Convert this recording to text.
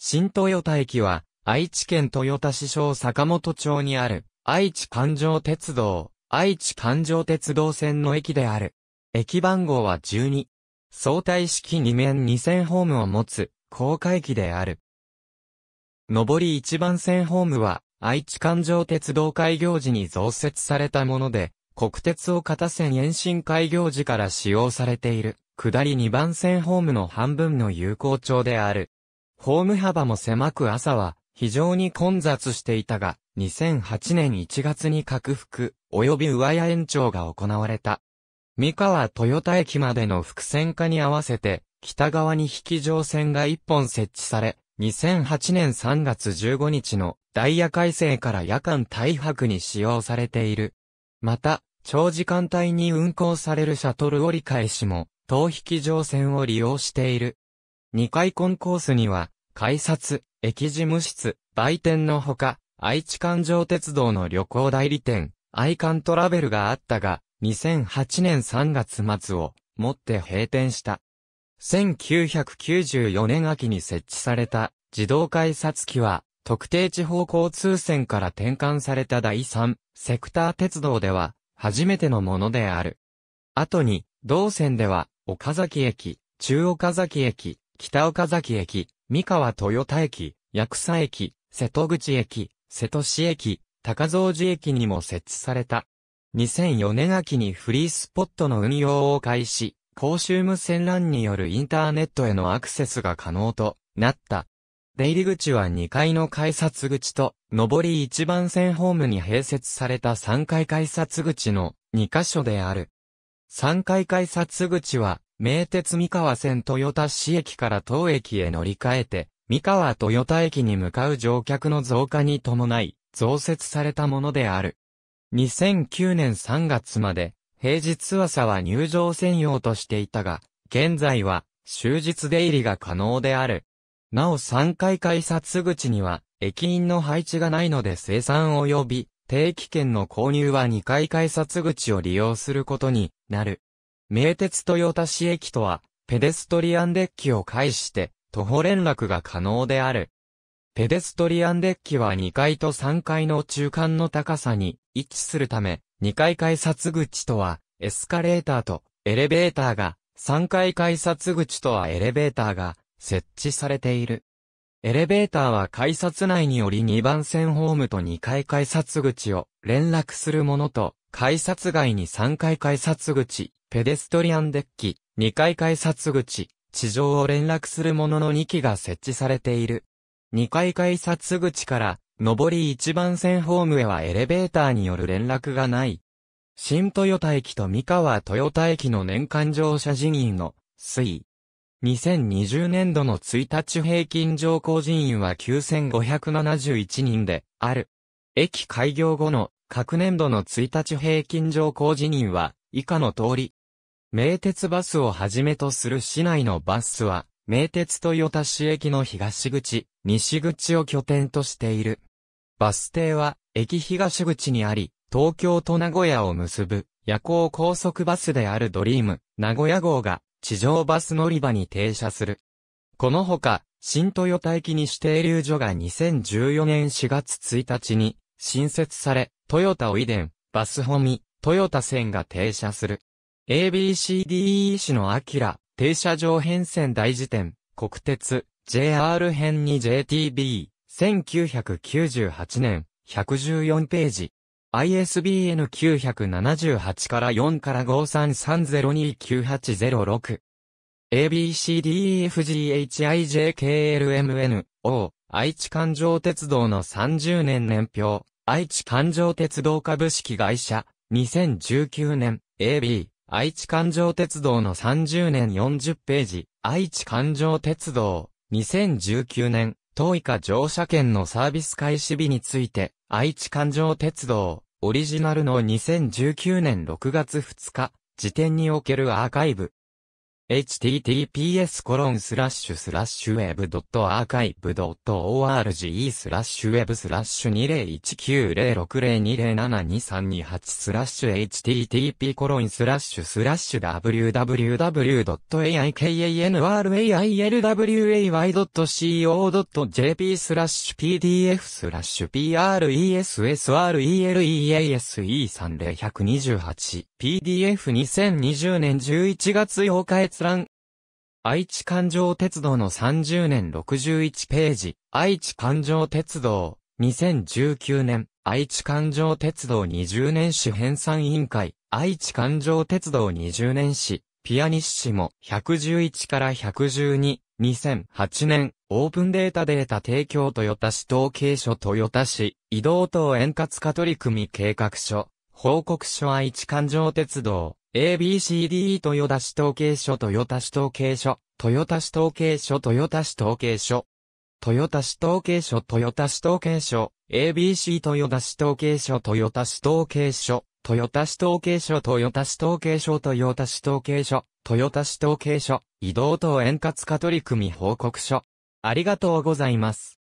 新豊田駅は、愛知県豊田市小坂本町にある、愛知環状鉄道、愛知環状鉄道線の駅である。駅番号は12。相対式2面2000ホームを持つ、高架駅である。上り1番線ホームは、愛知環状鉄道開業時に増設されたもので、国鉄を片線延伸開業時から使用されている。下り2番線ホームの半分の有効町である。ホーム幅も狭く朝は非常に混雑していたが、2008年1月に拡幅、及び上屋延長が行われた。三河豊田駅までの伏線化に合わせて、北側に引き乗線が1本設置され、2008年3月15日のダイヤ改正から夜間大白に使用されている。また、長時間帯に運行されるシャトル折り返しも、東引き乗線を利用している。2階コンコースには、改札、駅事務室、売店のほか、愛知環状鉄道の旅行代理店、愛観トラベルがあったが、2008年3月末をもって閉店した。1994年秋に設置された自動改札機は、特定地方交通線から転換された第3セクター鉄道では、初めてのものである。後に、同線では、岡崎駅、中岡崎駅、北岡崎駅、三河豊田駅、薬草駅、瀬戸口駅、瀬戸市駅、高蔵寺駅にも設置された。2004年秋にフリースポットの運用を開始、公衆無線 LAN によるインターネットへのアクセスが可能となった。出入り口は2階の改札口と、上り1番線ホームに併設された3階改札口の2箇所である。3階改札口は、名鉄三河線豊田市駅から当駅へ乗り換えて、三河豊田駅に向かう乗客の増加に伴い、増設されたものである。2009年3月まで、平日朝は入場専用としていたが、現在は、終日出入りが可能である。なお3回改札口には、駅員の配置がないので生産及び、定期券の購入は2回改札口を利用することになる。名鉄豊田市駅とは、ペデストリアンデッキを介して、徒歩連絡が可能である。ペデストリアンデッキは2階と3階の中間の高さに位置するため、2階改札口とは、エスカレーターとエレベーターが、3階改札口とはエレベーターが設置されている。エレベーターは改札内により2番線ホームと2階改札口を連絡するものと、改札外に3階改札口ペデストリアンデッキ、2階改札口、地上を連絡するものの2機が設置されている。2階改札口から、上り1番線ホームへはエレベーターによる連絡がない。新豊田駅と三河豊田駅の年間乗車人員の推移。2020年度の1日平均乗降人員は9571人である。駅開業後の各年度の1日平均乗降人員は以下の通り、名鉄バスをはじめとする市内のバスは、名鉄豊田市駅の東口、西口を拠点としている。バス停は、駅東口にあり、東京と名古屋を結ぶ、夜行高速バスであるドリーム、名古屋号が、地上バス乗り場に停車する。このほか、新豊田駅に指定留所が2014年4月1日に、新設され、トヨタおいでん、バスホミ、トヨタ線が停車する。ABCDE 市のアキラ、停車場変遷大辞典、国鉄、JR 編に JTB、1998年、114ページ。ISBN 978から4から5 3 3 0 2 9 8 0 6 ABCDEFGHIJKLMNO、愛知環状鉄道の30年年表、愛知環状鉄道株式会社、2019年、AB、愛知環状鉄道の30年40ページ、愛知環状鉄道、2019年、当以下乗車券のサービス開始日について、愛知環状鉄道、オリジナルの2019年6月2日、時点におけるアーカイブ、https コロンスラッシュスラッシュウェブドットアーカイブドット org スラッシュウェブスラッシュ20190602072328スラッシュ http コロンスラッシュスラッシュ www.aikanrailway.co.jp スラッシュ pdf スラッシュ presrelease300128 pdf2020 年11月8日閲閲覧。愛知環状鉄道の30年61ページ。愛知環状鉄道。2019年、愛知環状鉄道20年史編纂委員会、愛知環状鉄道20年史、ピアニッシモ111から112、2008年、オープンデータデータ提供豊田市統計所豊田市、移動等円滑化取り組み計画書、報告書愛知環状鉄道、ABCDE 豊田市統計所豊田市統計所豊田市統計所豊田市統計所豊田市統計所豊田市統計所 ABC 豊田市統計所豊田市統計所豊田市統計所豊田市統計所豊田市統計所豊田市統計所移動等円滑化取り組み報告書ありがとうございます。